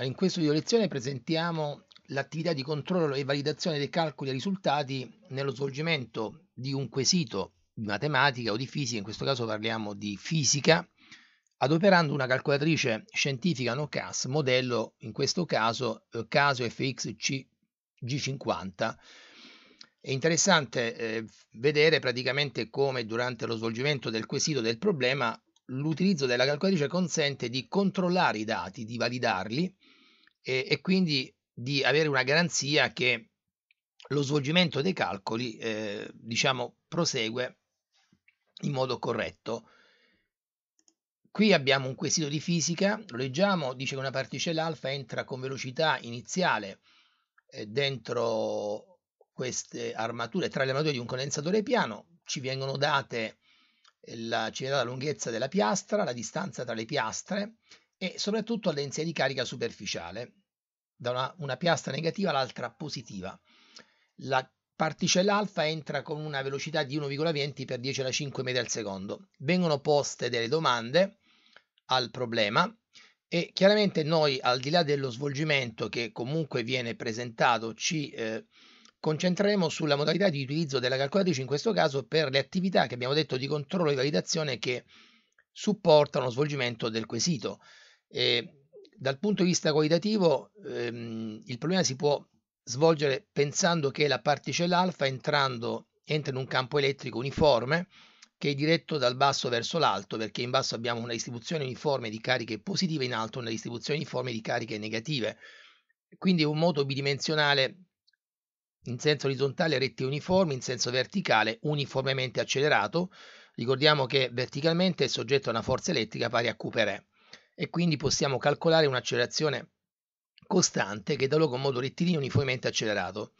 in questo video lezione presentiamo l'attività di controllo e validazione dei calcoli e risultati nello svolgimento di un quesito di matematica o di fisica, in questo caso parliamo di fisica, adoperando una calcolatrice scientifica no CAS, modello in questo caso eh, caso FX G50. È interessante eh, vedere praticamente come durante lo svolgimento del quesito del problema l'utilizzo della calcolatrice consente di controllare i dati, di validarli e, e quindi di avere una garanzia che lo svolgimento dei calcoli eh, diciamo prosegue in modo corretto. Qui abbiamo un quesito di fisica, lo leggiamo, dice che una particella alfa entra con velocità iniziale eh, dentro queste armature, tra le armature di un condensatore piano, ci, vengono date la, ci viene data la lunghezza della piastra, la distanza tra le piastre, e soprattutto a lenze di carica superficiale, da una, una piastra negativa all'altra positiva. La particella alfa entra con una velocità di 1,20 per 10 alla 5 metri al secondo. Vengono poste delle domande al problema e chiaramente noi al di là dello svolgimento che comunque viene presentato ci eh, concentreremo sulla modalità di utilizzo della calcolatrice in questo caso per le attività che abbiamo detto di controllo e validazione che supportano lo svolgimento del quesito. E ehm, dal punto di vista qualitativo ehm, il problema si può svolgere pensando che la particella alfa entrando entra in un campo elettrico uniforme che è diretto dal basso verso l'alto perché in basso abbiamo una distribuzione uniforme di cariche positive in alto una distribuzione uniforme di cariche negative quindi è un moto bidimensionale in senso orizzontale rette uniformi in senso verticale uniformemente accelerato ricordiamo che verticalmente è soggetto a una forza elettrica pari a Q per E e quindi possiamo calcolare un'accelerazione costante che dà luogo a un modo rettilineo uniformemente accelerato.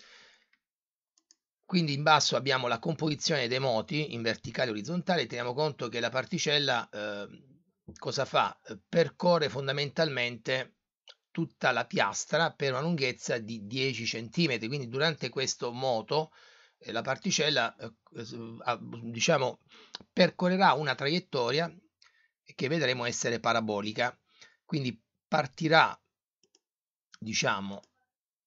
Quindi in basso abbiamo la composizione dei moti in verticale e orizzontale, teniamo conto che la particella eh, cosa fa? Percorre fondamentalmente tutta la piastra per una lunghezza di 10 cm, quindi durante questo moto eh, la particella eh, diciamo, percorrerà una traiettoria che vedremo essere parabolica. Quindi partirà, diciamo,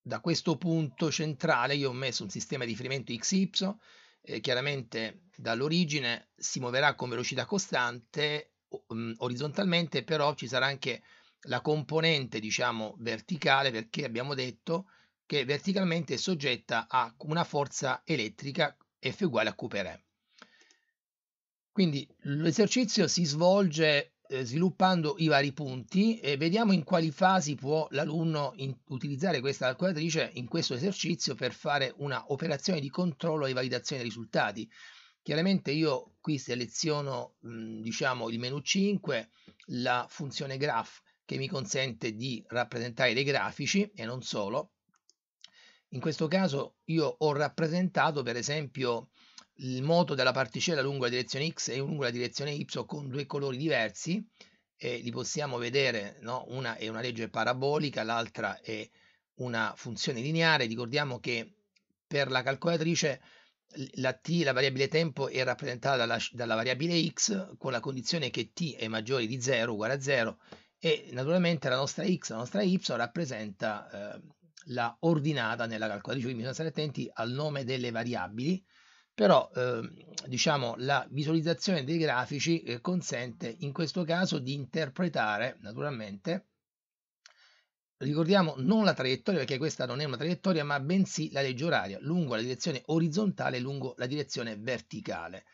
da questo punto centrale. Io ho messo un sistema di riferimento XY, eh, chiaramente dall'origine si muoverà con velocità costante mm, orizzontalmente, però ci sarà anche la componente, diciamo, verticale, perché abbiamo detto che verticalmente è soggetta a una forza elettrica F uguale a Q per M quindi l'esercizio si svolge eh, sviluppando i vari punti e vediamo in quali fasi può l'alunno utilizzare questa calcolatrice in questo esercizio per fare una operazione di controllo e validazione dei risultati. Chiaramente io qui seleziono mh, mm, diciamo il menu 5, la funzione graph che mi consente di rappresentare dei grafici e non solo. In questo caso io ho rappresentato per esempio il moto della particella lungo la direzione x e lungo la direzione y con due colori diversi e li possiamo vedere, no? una è una legge parabolica, l'altra è una funzione lineare. Ricordiamo che per la calcolatrice la t, la variabile tempo, è rappresentata dalla, dalla variabile x con la condizione che t è maggiore di 0 uguale a 0 e naturalmente la nostra x, la nostra y rappresenta eh, la ordinata nella calcolatrice, quindi bisogna stare attenti al nome delle variabili però eh, diciamo la visualizzazione dei grafici eh, consente in questo caso di interpretare naturalmente ricordiamo non la traiettoria perché questa non è una traiettoria ma bensì la legge oraria lungo la direzione orizzontale e lungo la direzione verticale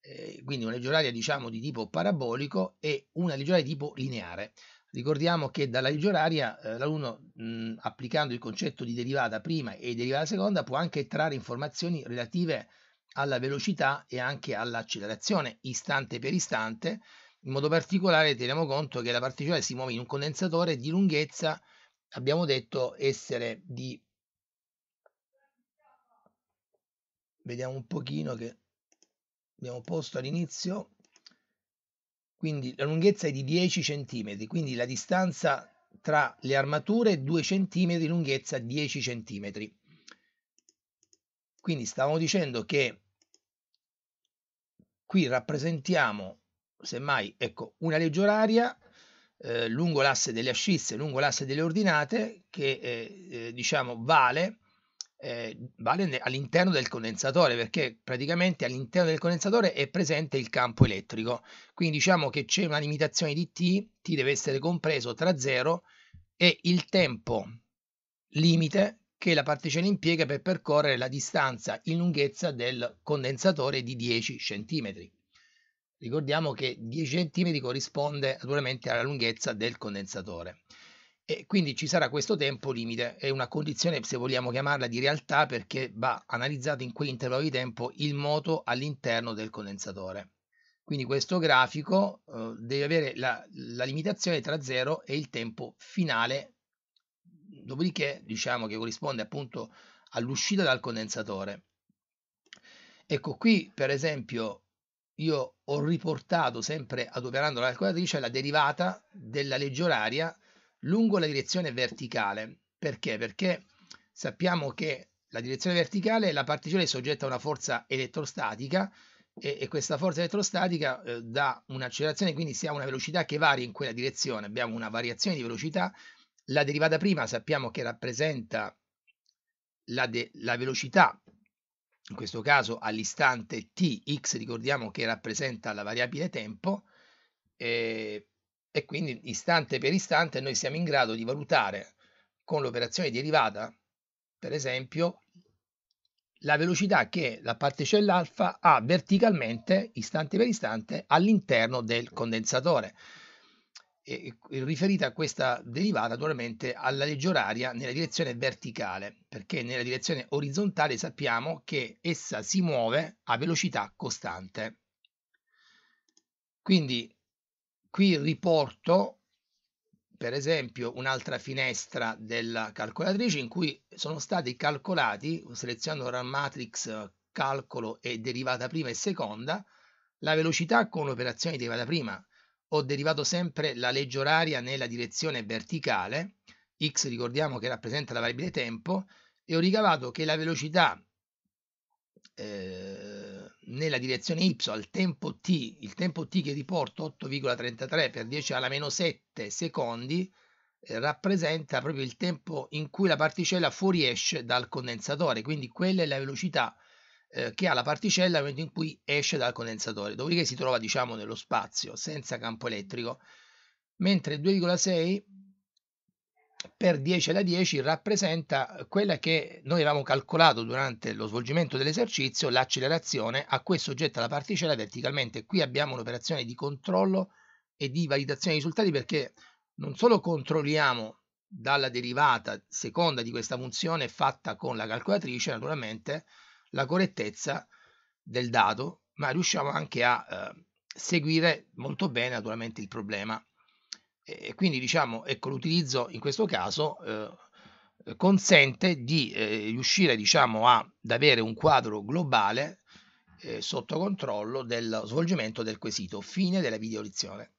eh, quindi una legge oraria diciamo di tipo parabolico e una legge oraria di tipo lineare ricordiamo che dalla legge oraria eh, l'alunno mm, applicando il concetto di derivata prima e derivata seconda può anche trarre informazioni relative a alla velocità e anche all'accelerazione istante per istante. In modo particolare teniamo conto che la particella si muove in un condensatore di lunghezza, abbiamo detto essere di... Vediamo un pochino che abbiamo posto all'inizio. Quindi la lunghezza è di 10 cm, quindi la distanza tra le armature 2 cm, lunghezza 10 cm. Quindi stavamo dicendo che qui rappresentiamo semmai ecco, una legge oraria eh, lungo l'asse delle ascisse, lungo l'asse delle ordinate che eh, eh, diciamo vale, eh, vale all'interno del condensatore perché praticamente all'interno del condensatore è presente il campo elettrico. Quindi diciamo che c'è una limitazione di T, T deve essere compreso tra 0 e il tempo limite che la particella impiega per percorrere la distanza in lunghezza del condensatore di 10 cm. Ricordiamo che 10 cm corrisponde naturalmente alla lunghezza del condensatore. E quindi ci sarà questo tempo limite, è una condizione, se vogliamo chiamarla, di realtà perché va analizzato in quell'intervallo di tempo il moto all'interno del condensatore. Quindi questo grafico eh, deve avere la, la limitazione tra 0 e il tempo finale dopodiché diciamo che corrisponde appunto all'uscita dal condensatore. Ecco qui per esempio io ho riportato sempre adoperando la calcolatrice la derivata della legge oraria lungo la direzione verticale. Perché? Perché sappiamo che la direzione verticale la particella è soggetta a una forza elettrostatica e, e questa forza elettrostatica eh, dà un'accelerazione, quindi si ha una velocità che varia in quella direzione. Abbiamo una variazione di velocità la derivata prima sappiamo che rappresenta la, la velocità, in questo caso all'istante t, x ricordiamo che rappresenta la variabile tempo, e, eh, e quindi istante per istante noi siamo in grado di valutare con l'operazione derivata, per esempio, la velocità che la particella alfa ha verticalmente, istante per istante, all'interno del condensatore riferita a questa derivata naturalmente alla legge oraria nella direzione verticale, perché nella direzione orizzontale sappiamo che essa si muove a velocità costante. Quindi qui riporto per esempio un'altra finestra della calcolatrice in cui sono stati calcolati, selezionando RAM matrix calcolo e derivata prima e seconda, la velocità con l'operazione di derivata prima, ho derivato sempre la legge oraria nella direzione verticale, x ricordiamo che rappresenta la variabile tempo, e ho ricavato che la velocità eh, nella direzione y al tempo t, il tempo t che riporto 8,33 per 10 alla meno 7 secondi, eh, rappresenta proprio il tempo in cui la particella fuoriesce dal condensatore, quindi quella è la velocità eh, che ha la particella nel momento in cui esce dal condensatore, dopodiché si trova diciamo nello spazio senza campo elettrico, mentre 2,6 per 10 alla 10 rappresenta quella che noi avevamo calcolato durante lo svolgimento dell'esercizio, l'accelerazione a cui è soggetta la particella verticalmente. Qui abbiamo un'operazione di controllo e di validazione dei risultati perché non solo controlliamo dalla derivata seconda di questa funzione fatta con la calcolatrice, naturalmente, la correttezza del dato, ma riusciamo anche a eh, seguire molto bene naturalmente il problema. E, quindi diciamo, ecco, l'utilizzo in questo caso eh, consente di eh, riuscire diciamo, a, ad avere un quadro globale eh, sotto controllo del svolgimento del quesito. Fine della video lezione.